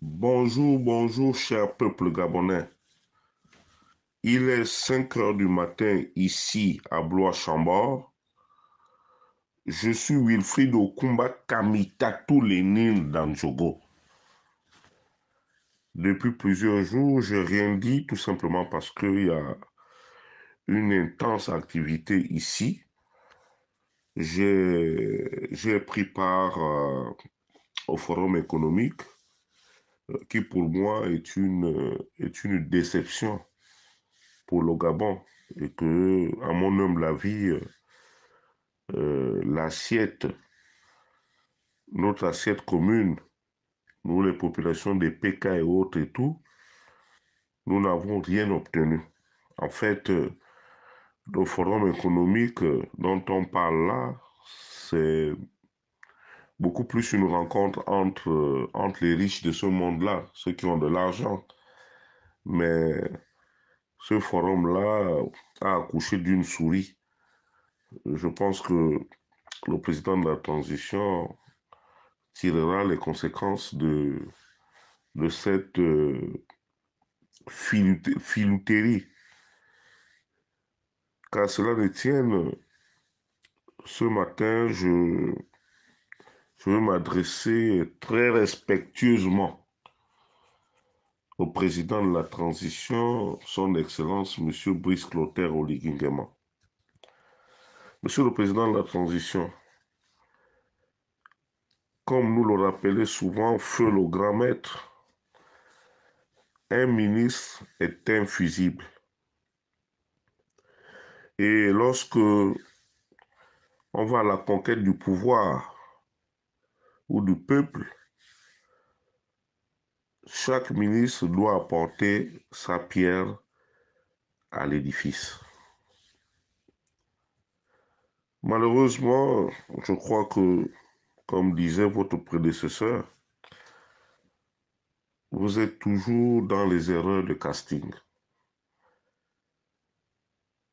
Bonjour, bonjour, cher peuple gabonais. Il est 5 heures du matin ici à Blois-Chambord. Je suis Wilfried Okumba Kamitatou Lénine d'Anjogo. Depuis plusieurs jours, je n'ai rien dit tout simplement parce qu'il y a une intense activité ici. J'ai pris part euh, au forum économique qui pour moi est une, est une déception pour le Gabon et que, à mon humble avis, euh, l'assiette, notre assiette commune, nous les populations des PK et autres et tout, nous n'avons rien obtenu. En fait, euh, le forum économique euh, dont on parle là, c'est beaucoup plus une rencontre entre, euh, entre les riches de ce monde-là, ceux qui ont de l'argent. Mais ce forum-là a accouché d'une souris. Je pense que le président de la transition tirera les conséquences de, de cette euh, filoutérie. Car cela ne tienne, ce matin, je, je vais m'adresser très respectueusement au président de la transition, son Excellence, M. Brice Clotaire Oligingema. Monsieur le président de la transition, comme nous le rappelait souvent Feu le grand maître, un ministre est infusible. Et lorsque on va à la conquête du pouvoir, ou du peuple, chaque ministre doit apporter sa pierre à l'édifice. Malheureusement, je crois que, comme disait votre prédécesseur, vous êtes toujours dans les erreurs de casting.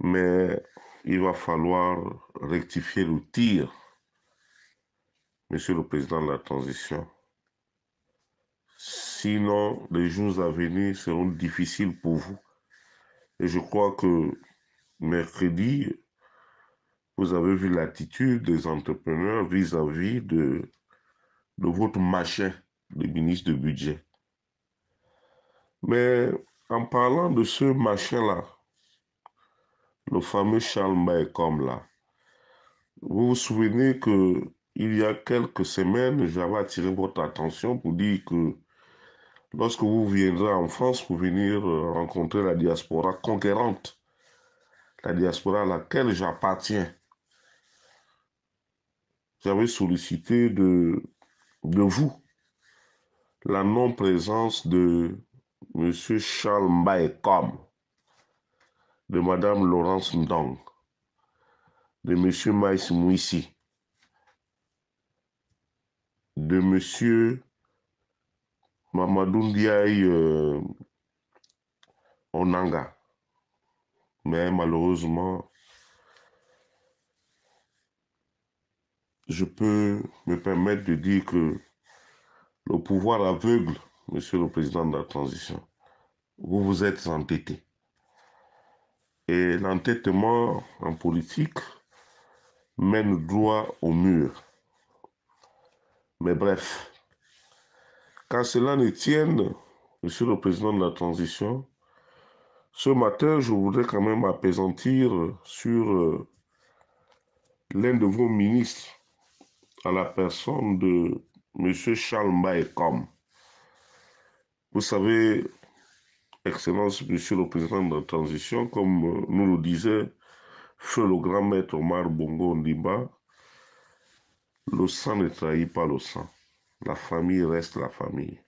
Mais il va falloir rectifier le tir Monsieur le Président de la Transition. Sinon, les jours à venir seront difficiles pour vous. Et je crois que mercredi, vous avez vu l'attitude des entrepreneurs vis-à-vis de, de votre machin, le ministre de Budget. Mais en parlant de ce machin-là, le fameux Charles comme là, vous vous souvenez que il y a quelques semaines, j'avais attiré votre attention pour dire que lorsque vous viendrez en France pour venir euh, rencontrer la diaspora conquérante, la diaspora à laquelle j'appartiens, j'avais sollicité de, de vous la non-présence de M. Charles Mbaekom, de Mme Laurence Ndong, de M. Maïs Mouissi de monsieur Mamadou Ndiaye Onanga. Euh, Mais malheureusement, je peux me permettre de dire que le pouvoir aveugle, monsieur le président de la transition, vous vous êtes entêté. Et l'entêtement en politique mène droit au mur. Mais bref, quand cela ne tienne, Monsieur le Président de la Transition, ce matin, je voudrais quand même apaisantir sur euh, l'un de vos ministres, à la personne de Monsieur Charles Maekom. Vous savez, Excellence, Monsieur le Président de la Transition, comme euh, nous le disait feu le grand maître Omar Bongo Ndiba, le sang ne trahit pas le sang. La famille reste la famille.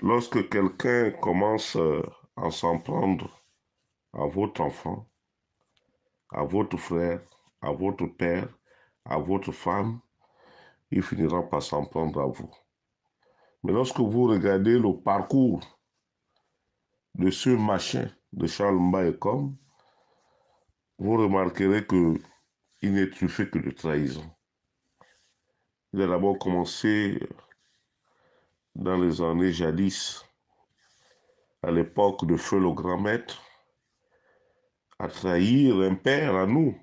Lorsque quelqu'un commence euh, à s'en prendre à votre enfant, à votre frère, à votre père, à votre femme, il finira par s'en prendre à vous. Mais lorsque vous regardez le parcours de ce machin de Charles comme vous remarquerez qu'il n'est truffé que de trahison. Il a d'abord commencé dans les années jadis, à l'époque de feu le grand maître, à trahir un père à nous.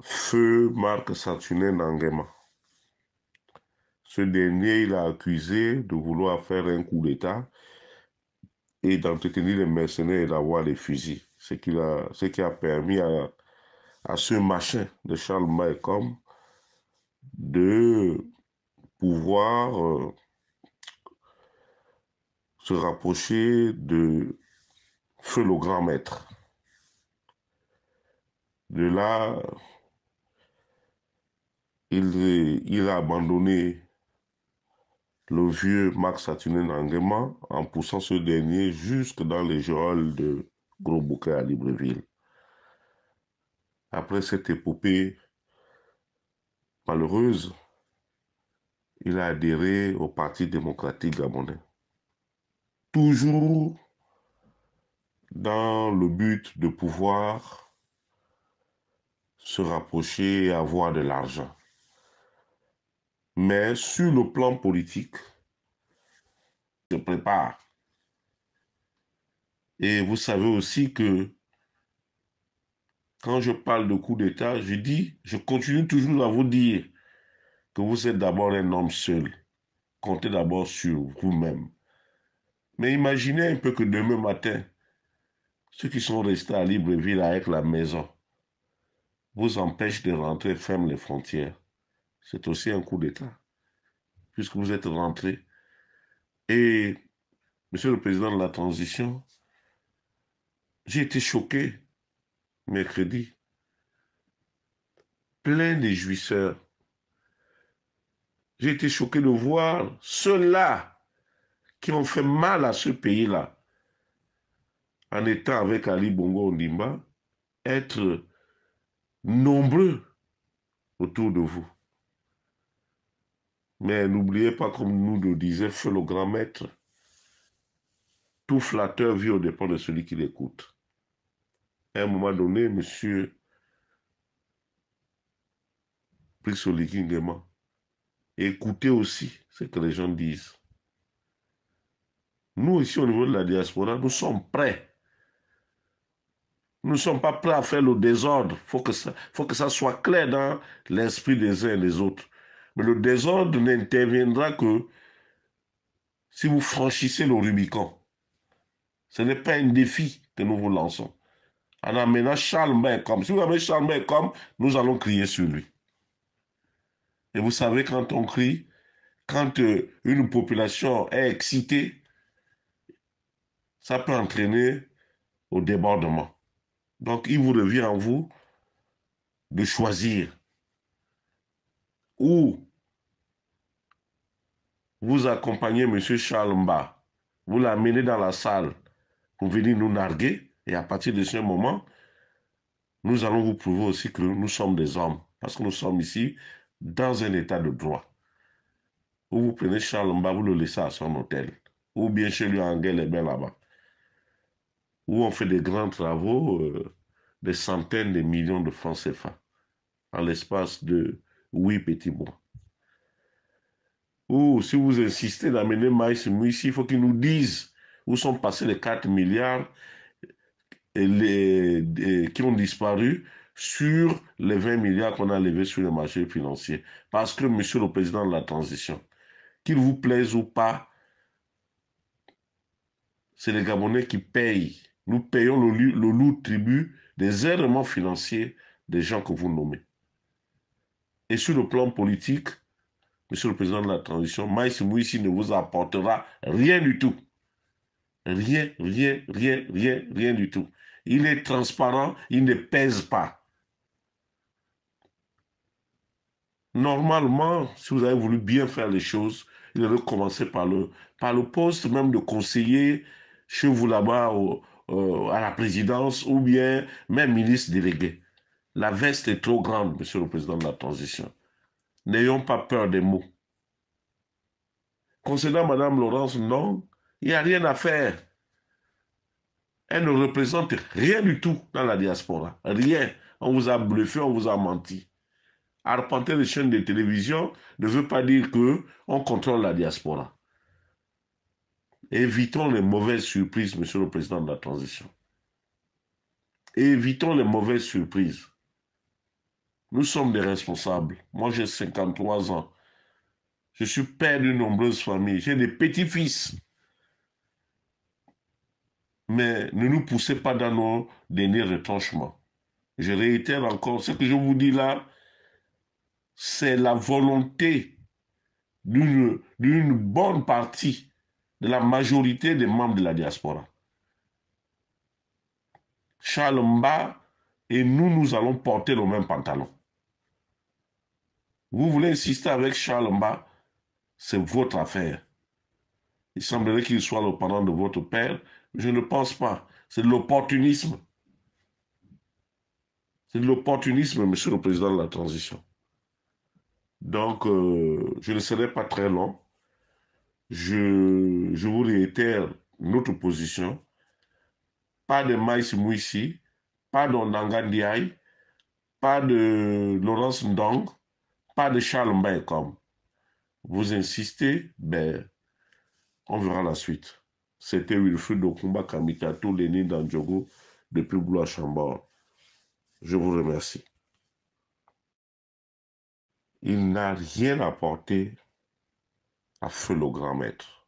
Feu Marc Saturnin Nangema. Ce dernier, il a accusé de vouloir faire un coup d'État et d'entretenir les mercenaires et d'avoir les fusils. Ce qui a, ce a permis à, ce machin de Charles Malcolm de pouvoir euh, se rapprocher de Feu le Grand Maître. De là, il, a abandonné le vieux Max Satinen Angema en poussant ce dernier jusque dans les geôles de Gros Bouquet à Libreville. Après cette épopée, malheureuse, il a adhéré au Parti démocratique gabonais. Toujours dans le but de pouvoir se rapprocher et avoir de l'argent. Mais sur le plan politique, je prépare. Et vous savez aussi que quand je parle de coup d'État, je dis, je continue toujours à vous dire que vous êtes d'abord un homme seul. Comptez d'abord sur vous-même. Mais imaginez un peu que demain matin, ceux qui sont restés à Libreville avec la maison vous empêchent de rentrer, ferment les frontières. C'est aussi un coup d'État, puisque vous êtes rentré, Et, Monsieur le Président de la Transition, j'ai été choqué mercredi, plein de jouisseurs. J'ai été choqué de voir ceux-là qui ont fait mal à ce pays-là, en étant avec Ali Bongo Ondimba, être nombreux autour de vous. Mais n'oubliez pas, comme nous le disait Feu le grand maître, tout flatteur vit au dépend de celui qui l'écoute à un moment donné, monsieur écoutez aussi ce que les gens disent. Nous, ici, au niveau de la diaspora, nous sommes prêts. Nous ne sommes pas prêts à faire le désordre. Il faut que ça soit clair dans l'esprit des uns et des autres. Mais le désordre n'interviendra que si vous franchissez le Rubicon. Ce n'est pas un défi que nous vous lançons en amenant Charles comme. Si vous amenez Charles nous allons crier sur lui. Et vous savez, quand on crie, quand euh, une population est excitée, ça peut entraîner au débordement. Donc, il vous revient à vous de choisir où vous accompagnez M. Charles vous l'amenez dans la salle pour venir nous narguer, et à partir de ce moment, nous allons vous prouver aussi que nous sommes des hommes, parce que nous sommes ici dans un état de droit. Où vous prenez Charles Mba, vous le laissez à son hôtel, ou bien chez lui en bien là-bas, où on fait des grands travaux, euh, des centaines de millions de francs CFA, en l'espace de huit petits mois. Ou si vous insistez d'amener Maïs Mouissi, il faut qu'il nous dise où sont passés les 4 milliards qui ont disparu sur les 20 milliards qu'on a levés sur les marchés financiers. Parce que, monsieur le président de la transition, qu'il vous plaise ou pas, c'est les Gabonais qui payent. Nous payons le, loup lourd tribut des errements financiers des gens que vous nommez. Et sur le plan politique, monsieur le président de la transition, Maïs Mouissi ne vous apportera rien du tout. Rien, rien, rien, rien, rien du tout. Il est transparent, il ne pèse pas. Normalement, si vous avez voulu bien faire les choses, il aurait commencé par le, par le poste même de conseiller chez vous là-bas à la présidence ou bien même ministre délégué. La veste est trop grande, monsieur le président de la transition. N'ayons pas peur des mots. Concernant Madame Laurence, non, il n'y a rien à faire. Elle ne représente rien du tout dans la diaspora. Rien. On vous a bluffé, on vous a menti. Arpenter les chaînes de télévision ne veut pas dire qu'on contrôle la diaspora. Évitons les mauvaises surprises, Monsieur le Président de la Transition. Évitons les mauvaises surprises. Nous sommes des responsables. Moi, j'ai 53 ans. Je suis père d'une nombreuse famille. J'ai des petits-fils mais ne nous poussez pas dans nos derniers retranchements. Je réitère encore ce que je vous dis là, c'est la volonté d'une bonne partie de la majorité des membres de la diaspora. Charles Mba et nous, nous allons porter le même pantalon. Vous voulez insister avec Charles Mba, c'est votre affaire. Il semblerait qu'il soit le parent de votre père je ne pense pas. C'est de l'opportunisme. C'est de l'opportunisme, monsieur le président de la transition. Donc, euh, je ne serai pas très long. Je, je vous réitère notre position. Pas de Maïs Mouissi, pas de Diaye, pas de Laurence Ndong, pas de Charles Mbaye comme. Vous insistez, ben, on verra la suite c'était Wilfried Okumba Kamikato Lénine Dandjogo depuis Blois-Chambord. Je vous remercie. Il n'a rien apporté à feu le grand maître.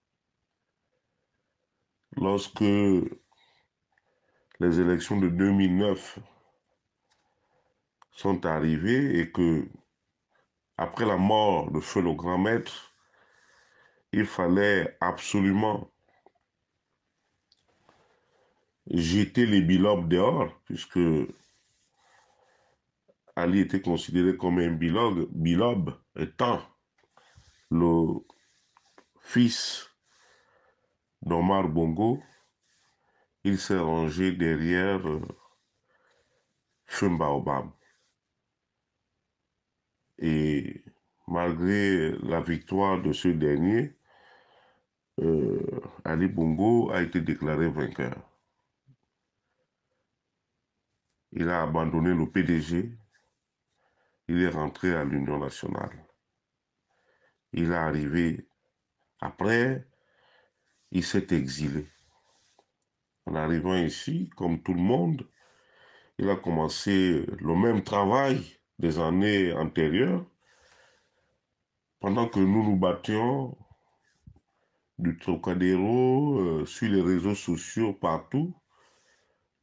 Lorsque les élections de 2009 sont arrivées et que, après la mort de feu le grand maître, il fallait absolument jeter les bilobes dehors, puisque Ali était considéré comme un bilob bilobe étant le fils d'Omar Bongo, il s'est rangé derrière euh, Obam Et malgré la victoire de ce dernier, euh, Ali Bongo a été déclaré vainqueur. Il a abandonné le PDG. Il est rentré à l'Union nationale. Il est arrivé après, il s'est exilé. En arrivant ici, comme tout le monde, il a commencé le même travail des années antérieures. Pendant que nous nous battions du Trocadéro, euh, sur les réseaux sociaux, partout,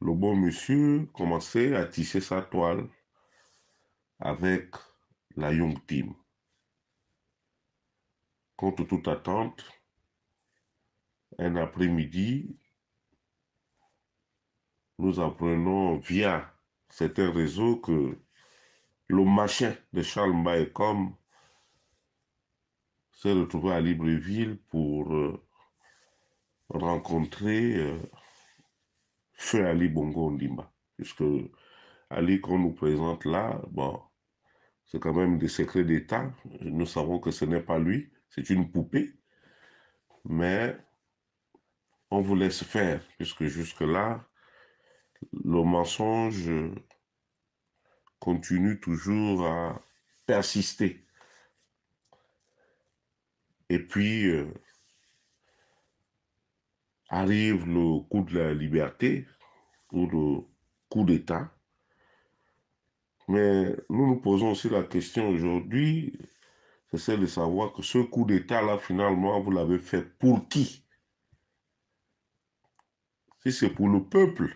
le bon monsieur commençait à tisser sa toile avec la Young Team. Contre toute attente, un après-midi, nous apprenons via certains réseaux que le machin de Charles Maïcom s'est retrouvé à Libreville pour euh, rencontrer euh, fait Ali Bongo Ndimba. Puisque Ali qu'on nous présente là, bon, c'est quand même des secrets d'État. Nous savons que ce n'est pas lui, c'est une poupée. Mais on vous laisse faire, puisque jusque-là, le mensonge continue toujours à persister. Et puis, euh, arrive le coup de la liberté ou le coup d'État. Mais nous nous posons aussi la question aujourd'hui, c'est celle de savoir que ce coup d'État-là, finalement, vous l'avez fait pour qui Si c'est pour le peuple,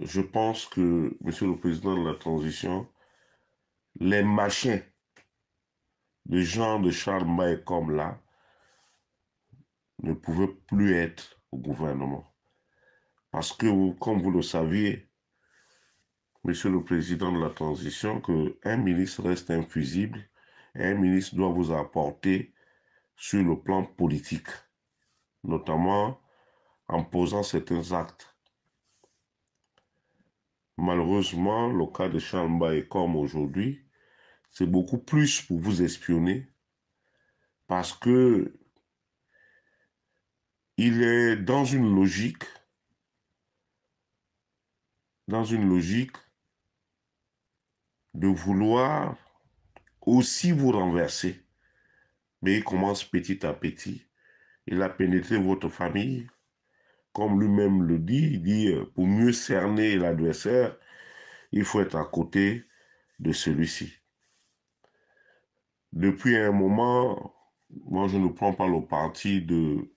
je pense que, Monsieur le Président de la Transition, les machins, les gens de Charles comme là, ne pouvait plus être au gouvernement. Parce que, comme vous le saviez, Monsieur le Président de la Transition, qu'un ministre reste infusible, un ministre doit vous apporter sur le plan politique, notamment en posant certains actes. Malheureusement, le cas de Chamba est comme aujourd'hui, c'est beaucoup plus pour vous espionner, parce que il est dans une logique, dans une logique de vouloir aussi vous renverser. Mais il commence petit à petit. Il a pénétré votre famille. Comme lui-même le dit, il dit, euh, pour mieux cerner l'adversaire, il faut être à côté de celui-ci. Depuis un moment, moi je ne prends pas le parti de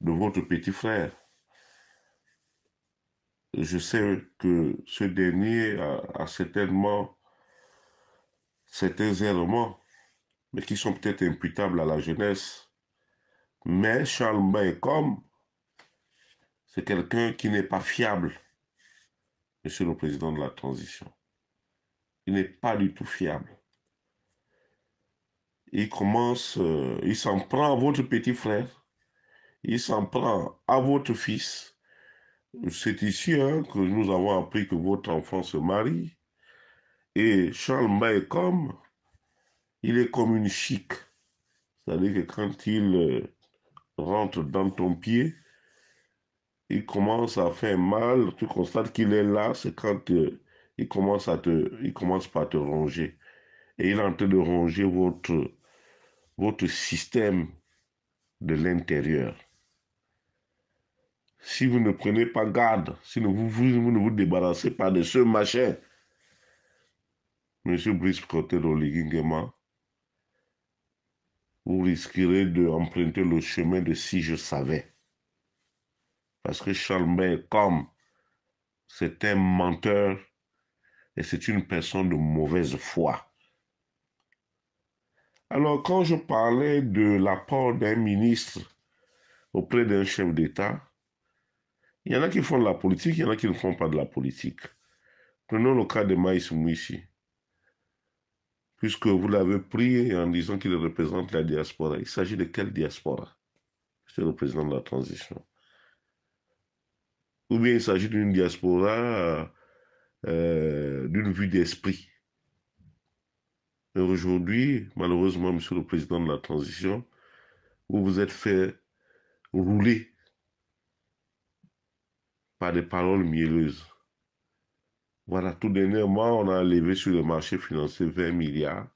de votre petit frère. Je sais que ce dernier a, certainement certains errements, mais qui sont peut-être imputables à la jeunesse. Mais Charles comme c'est quelqu'un qui n'est pas fiable, monsieur le président de la transition. Il n'est pas du tout fiable. Il commence, euh, il s'en prend à votre petit frère il s'en prend à votre fils. C'est ici hein, que nous avons appris que votre enfant se marie. Et Charles May, il est comme une chic. C'est-à-dire que quand il euh, rentre dans ton pied, il commence à faire mal, tu constates qu'il est là, c'est quand euh, il commence à te, il commence par te ronger. Et il est en train de ronger votre, votre système de l'intérieur si vous ne prenez pas garde, si vous, ne vous débarrassez pas de ce machin. Monsieur Brice cottero Ligingema, vous risquerez d'emprunter le chemin de si je savais. Parce que Chalmers, comme c'est un menteur et c'est une personne de mauvaise foi. Alors, quand je parlais de l'apport d'un ministre auprès d'un chef d'État, il y en a qui font de la politique, il y en a qui ne font pas de la politique. Prenons le cas de Maïs Mouissi, puisque vous l'avez pris en disant qu'il représente la diaspora. Il s'agit de quelle diaspora C'est le président de la transition. Ou bien il s'agit d'une diaspora euh, d'une vue d'esprit. Et aujourd'hui, malheureusement, monsieur le président de la transition, vous vous êtes fait rouler par des paroles mielleuses. Voilà, tout dernièrement, on a levé sur le marché financier 20 milliards.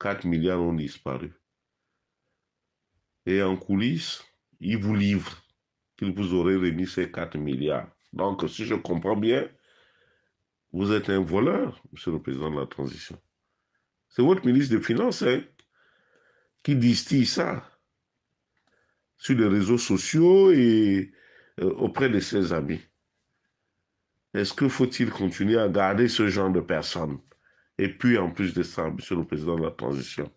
4 milliards ont disparu. Et en coulisses, ils vous livrent qu'ils vous auraient remis ces 4 milliards. Donc, si je comprends bien, vous êtes un voleur, monsieur le président de la transition. C'est votre ministre des Finances hein, qui distille ça sur les réseaux sociaux et euh, auprès de ses amis. Est-ce que faut-il continuer à garder ce genre de personnes Et puis, en plus de ça, monsieur le président de la transition,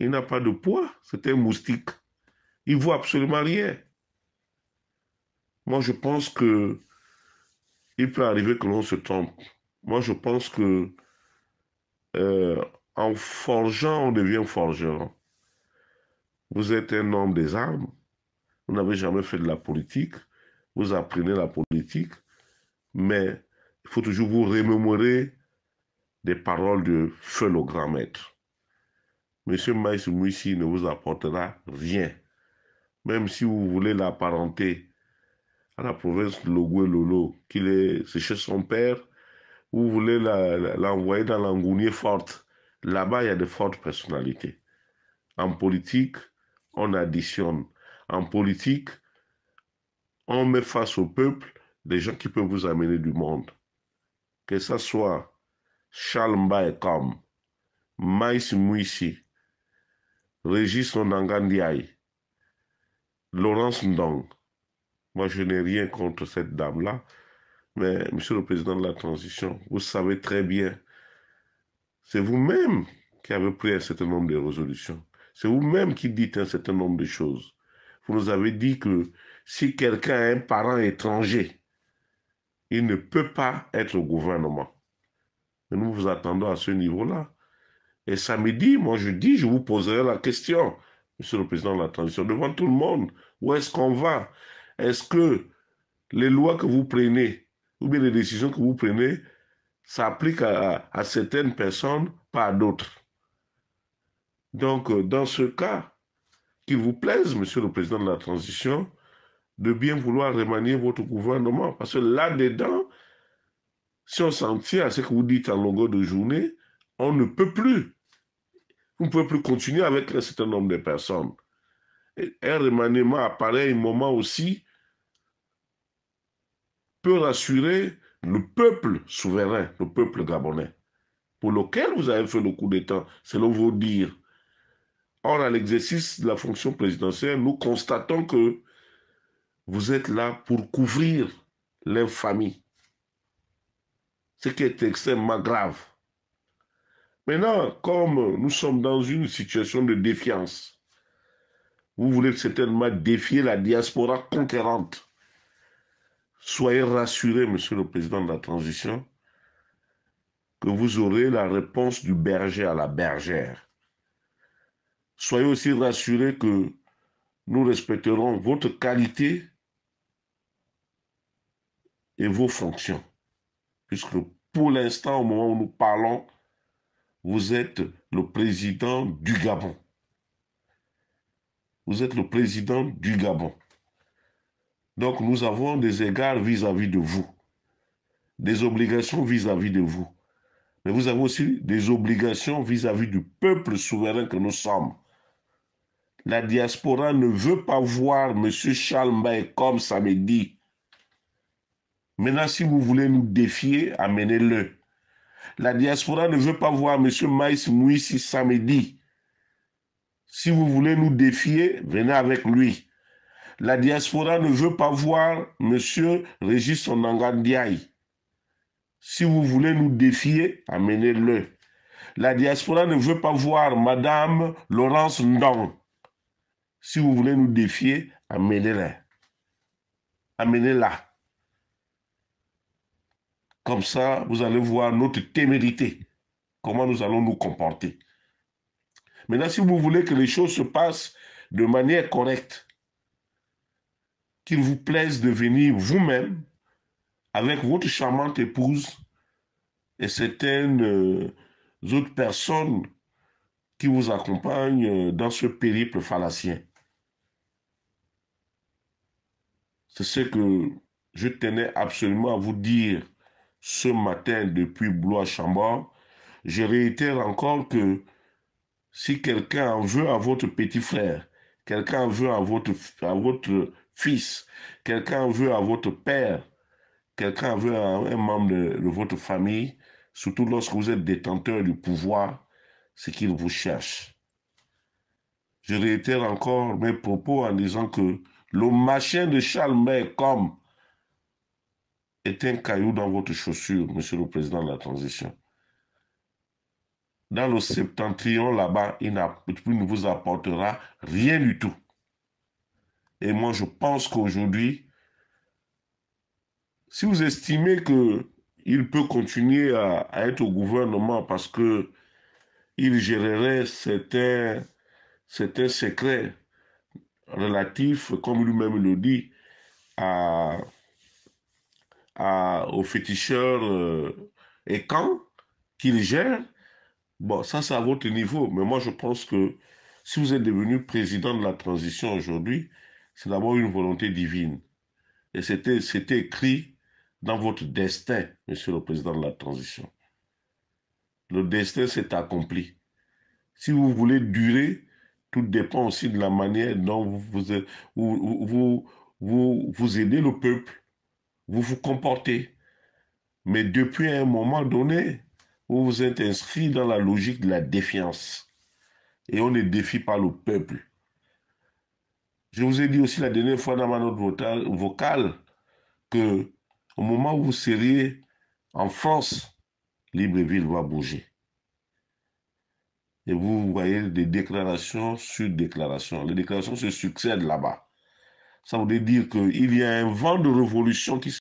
il n'a pas de poids, c'est un moustique. Il voit absolument rien. Moi, je pense que il peut arriver que l'on se trompe. Moi, je pense que euh, en forgeant, on devient forgeron. Vous êtes un homme des armes vous n'avez jamais fait de la politique, vous apprenez la politique, mais il faut toujours vous remémorer des paroles de feu le grand maître. Monsieur Maïs Moussi ne vous apportera rien. Même si vous voulez l'apparenter à la province de Lolo, qu'il est, chez son père, vous voulez l'envoyer dans l'angounier forte. Là-bas, il y a de fortes personnalités. En politique, on additionne en politique, on met face au peuple des gens qui peuvent vous amener du monde. Que ce soit Charles Mbaekam, Maïs Mouissi, Régis Nangandiay, Laurence Ndong. Moi, je n'ai rien contre cette dame-là, mais Monsieur le Président de la Transition, vous savez très bien, c'est vous-même qui avez pris un certain nombre de résolutions. C'est vous-même qui dites un certain nombre de choses vous nous avez dit que si quelqu'un a un parent étranger, il ne peut pas être au gouvernement. nous vous attendons à ce niveau-là. Et samedi, moi je dis, je vous poserai la question, Monsieur le Président de la Transition, devant tout le monde, où est-ce qu'on va Est-ce que les lois que vous prenez, ou bien les décisions que vous prenez, s'appliquent à certaines personnes, pas à d'autres Donc, euh, dans ce cas, qu'il vous plaise, monsieur le président de la transition, de bien vouloir remanier votre gouvernement. Parce que là-dedans, si on s'en tient à ce que vous dites en longueur de journée, on ne peut plus. Vous ne pouvez plus continuer avec un certain nombre de personnes. Et un remaniement à pareil moment aussi peut rassurer le peuple souverain, le peuple gabonais, pour lequel vous avez fait le coup d'État, selon vos dires. Or, à l'exercice de la fonction présidentielle, nous constatons que vous êtes là pour couvrir l'infamie, ce qui est extrêmement grave. Maintenant, comme nous sommes dans une situation de défiance, vous voulez certainement défier la diaspora conquérante. Soyez rassurés, Monsieur le Président de la Transition, que vous aurez la réponse du berger à la bergère. Soyez aussi rassurés que nous respecterons votre qualité et vos fonctions. Puisque pour l'instant, au moment où nous parlons, vous êtes le président du Gabon. Vous êtes le président du Gabon. Donc nous avons des égards vis-à-vis de vous, des obligations vis-à-vis de vous. Mais vous avez aussi des obligations vis à -vis du peuple souverain que nous sommes. La diaspora ne veut pas voir M. Charles Mbaye comme samedi. Maintenant, si vous voulez nous défier, amenez-le. La diaspora ne veut pas voir M. Maïs Mouissi samedi. Si vous voulez nous défier, venez avec lui. La diaspora ne veut pas voir M. Régis Onangandiaï. Si vous voulez nous défier, amenez-le. La diaspora ne veut pas voir Madame Laurence Ndong. Si vous voulez nous défier, amenez la Amenez-la. Comme ça, vous allez voir notre témérité, comment nous allons nous comporter. Maintenant, si vous voulez que les choses se passent de manière correcte, qu'il vous plaise de venir vous-même avec votre charmante épouse et certaines euh, autres personnes qui vous accompagnent euh, dans ce périple phalacien. C'est ce que je tenais absolument à vous dire ce matin depuis Blois-Chambord. Je réitère encore que si quelqu'un veut à votre petit frère, quelqu'un veut à votre, à votre fils, quelqu'un veut à votre père, quelqu'un veut à un membre de, de votre famille, surtout lorsque vous êtes détenteur du pouvoir, c'est qu'il vous cherche. Je réitère encore mes propos en disant que le machin de Charles comme est un caillou dans votre chaussure, monsieur le président de la transition. Dans le septentrion là-bas, il, ne vous apportera rien du tout. Et moi, je pense qu'aujourd'hui, si vous estimez qu'il peut continuer à, être au gouvernement parce qu'il gérerait certains secrets relatif, comme lui-même le dit, à, aux féticheurs euh, et quand qu'il gère, bon, ça c'est à votre niveau. Mais moi je pense que si vous êtes devenu président de la transition aujourd'hui, c'est d'abord une volonté divine. Et c'était, c'était écrit dans votre destin, monsieur le président de la transition. Le destin s'est accompli. Si vous voulez durer, tout dépend aussi de la manière dont vous vous, vous, vous, aidez le peuple, vous vous comportez. Mais depuis un moment donné, vous vous êtes inscrit dans la logique de la défiance. Et on ne défie pas le peuple. Je vous ai dit aussi la dernière fois dans ma note vocale que au moment où vous seriez en France, Libreville va bouger. Et vous voyez des déclarations sur déclarations. Les déclarations se succèdent là-bas. Ça veut dire qu'il y a un vent de révolution qui se